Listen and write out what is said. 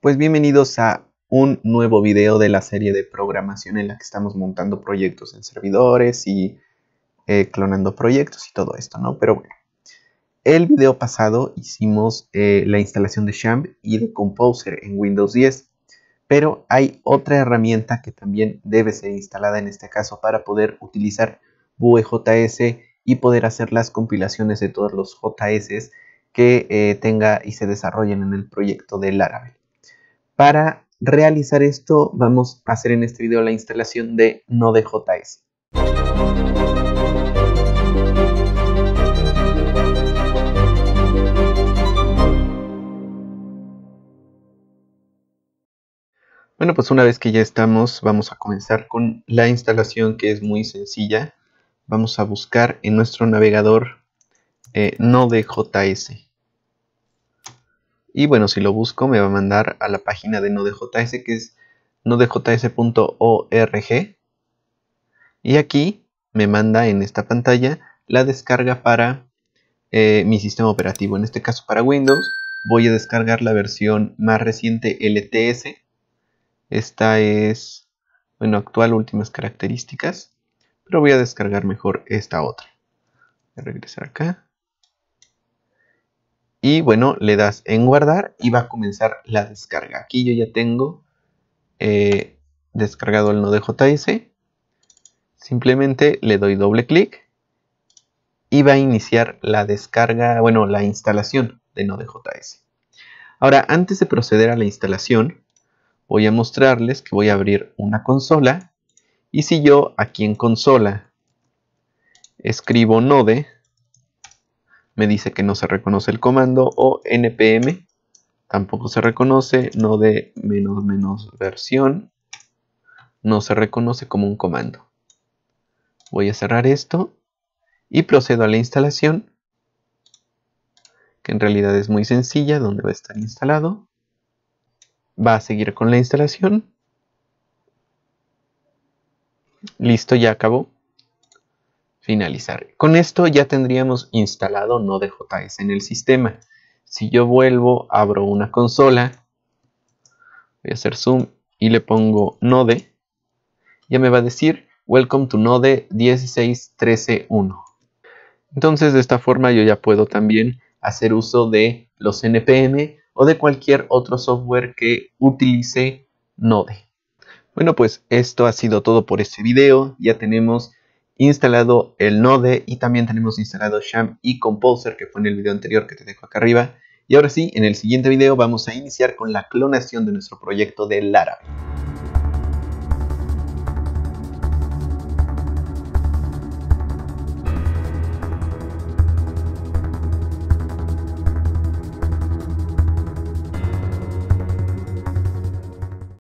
Pues bienvenidos a un nuevo video de la serie de programación en la que estamos montando proyectos en servidores y eh, clonando proyectos y todo esto, ¿no? Pero bueno, el video pasado hicimos eh, la instalación de Shamp y de Composer en Windows 10, pero hay otra herramienta que también debe ser instalada en este caso para poder utilizar Vue.js y poder hacer las compilaciones de todos los JS que eh, tenga y se desarrollen en el proyecto de Laravel. Para realizar esto vamos a hacer en este video la instalación de Node.js. Bueno, pues una vez que ya estamos, vamos a comenzar con la instalación que es muy sencilla. Vamos a buscar en nuestro navegador eh, Node.js. Y bueno, si lo busco me va a mandar a la página de Node.js que es nodejs.org. Y aquí me manda en esta pantalla la descarga para eh, mi sistema operativo. En este caso para Windows voy a descargar la versión más reciente LTS. Esta es, bueno, actual, últimas características. Pero voy a descargar mejor esta otra. Voy a regresar acá. Y bueno, le das en guardar y va a comenzar la descarga. Aquí yo ya tengo eh, descargado el Node.js. Simplemente le doy doble clic y va a iniciar la descarga, bueno, la instalación de Node.js. Ahora, antes de proceder a la instalación, voy a mostrarles que voy a abrir una consola y si yo aquí en consola escribo node me dice que no se reconoce el comando o npm tampoco se reconoce no de menos menos versión no se reconoce como un comando voy a cerrar esto y procedo a la instalación que en realidad es muy sencilla donde va a estar instalado va a seguir con la instalación listo ya acabó finalizar. Con esto ya tendríamos instalado Node.js en el sistema. Si yo vuelvo, abro una consola, voy a hacer zoom y le pongo Node, ya me va a decir Welcome to Node 16131. Entonces de esta forma yo ya puedo también hacer uso de los NPM o de cualquier otro software que utilice Node. Bueno, pues esto ha sido todo por este video. Ya tenemos instalado el Node y también tenemos instalado Sham y Composer que fue en el video anterior que te dejo acá arriba. Y ahora sí, en el siguiente video vamos a iniciar con la clonación de nuestro proyecto de Laravel.